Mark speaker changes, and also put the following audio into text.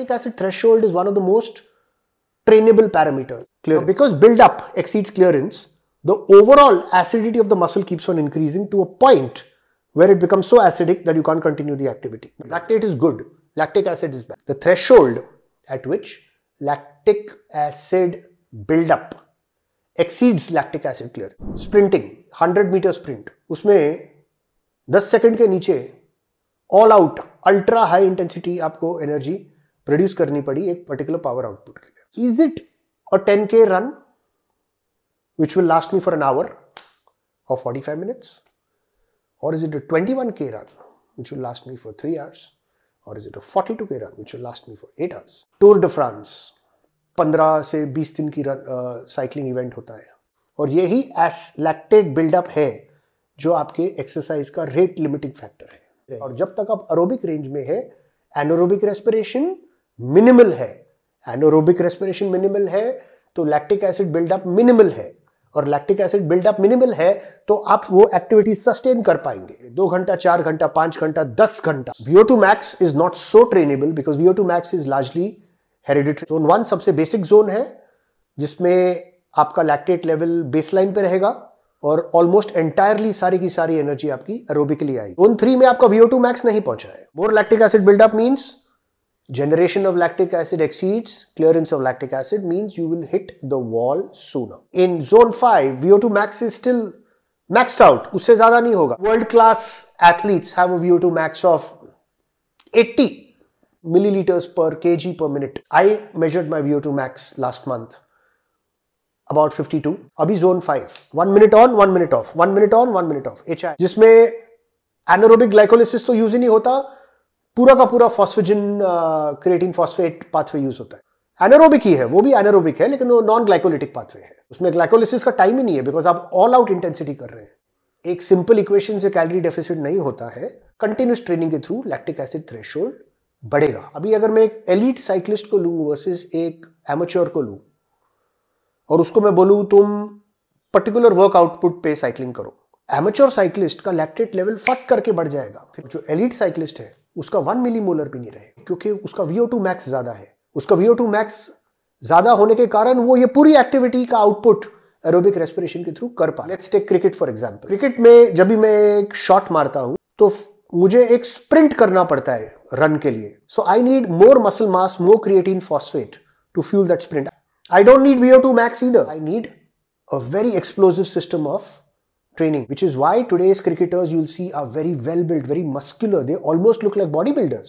Speaker 1: lactic acid threshold is one of the most trainable parameters. Clear. Because buildup exceeds clearance, the overall acidity of the muscle keeps on increasing to a point where it becomes so acidic that you can't continue the activity. Lactate is good, lactic acid is bad. The threshold at which lactic acid buildup exceeds lactic acid clear. Sprinting, 100 meter sprint, उसमें 10 second के नीचे all out ultra high intensity आपको energy produce करनी पड़ी एक particular power output के लिए is it a ten K run which will last me for an hour और फोर्टी फाइव मिनट्स और is it a twenty one K run which will last me for three hours और is it a forty two K run which will last me for eight hours tour de France पंद्रह से बीस दिन की run cycling event होता है और यही एस लैक्टेड बिल्डअप है जो आपके एक्सरसाइज का रेट लिमिटिंग फैक्टर है और जब तक आप अरोबिक रेंज में है एनोरोबिक रेस्पिरेशन मिनिमल है एनोरोबिक रेस्पिरेशन मिनिमल है तो लैक्टिक एसिड बिल्डअप मिनिमल है और लैक्टिक एसिड बिल्डअप मिनिमल है तो आप वो एक्टिविटी सस्टेन कर पाएंगे दो घंटा चार घंटा पांच घंटा दस घंटा VO two max is not so trainable because VO two max is largely hereditary zone one सबसे बेसिक जोन है जिसमें आपका लैक्टेट लेवल बेसलाइन पे रहेगा और ऑलमोस्ट एंटायरली सारी की सारी एनर्जी आपकी एरोबिकली आई जोन थ्री में आपका वीओ टू मैक्स नहीं पहुंचा है more lactic acid buildup means Generation of lactic acid exceeds clearance of lactic acid means you will hit the wall sooner. In zone 5, VO2 max is still maxed out. उससे ज़्यादा नहीं होगा. World class athletes have a VO2 max of 80 milliliters per kg per minute. I measured my VO2 max last month. About 52 अभी zone 5 one minute on one minute off one minute on one minute off H जिसमें anaerobic glycolysis तो use ही नहीं होता पूरा का पूरा phosphagen creatine phosphate pathway use होता है एनारोबिक ही है वो भी एनारोबिक है लेकिन वो नॉन ग्लाइकोलिटिक पाथवे है उसमें ग्लाइकोलिसिस का टाइम ही नहीं है बिकॉज आप ऑल आउट इंटेंसिटी कर रहे हैं एक सिंपल इक्वेशन से कैलोरी डेफिसिट नहीं होता है कंटिन्यूस ट्रेनिंग के थ्रू लैक्टिक एसिड थ्रेशोल्ड बढ़ेगा अभी अगर मैं एक एलिट साइक्लिस्ट को लूँ वर्सेज एक एमोच्योर को लूँ और उसको मैं बोलूँ तुम पर्टिकुलर वर्क आउटपुट पे साइकिलिंग करो एमेच्योर साइक्लिस्ट का लैक्टेट लेवल फट करके बढ़ जाएगा फिर जो एलिट साइक्लिस्ट है उसका वन मिली मोलर भी नहीं रहे क्योंकि उसका वीओ टू मैक्स ज़्यादा है उसका वीओ टू मैक्स ज़्यादा होने के कारण वो ये पूरी एक्टिविटी का आउटपुट एरोबिक रेस्पिरेशन के थ्रू कर पा let's take cricket for example cricket में जब भी मैं एक शॉट मारता हूं तो मुझे एक स्प्रिंट करना पड़ता है रन के लिए so I need more muscle mass more creatine phosphate to fuel that sprint I don't need VO two max इधर I need a very explosive system of training, which is why today's cricketers you'll see are very well built, very muscular. They almost look like bodybuilders.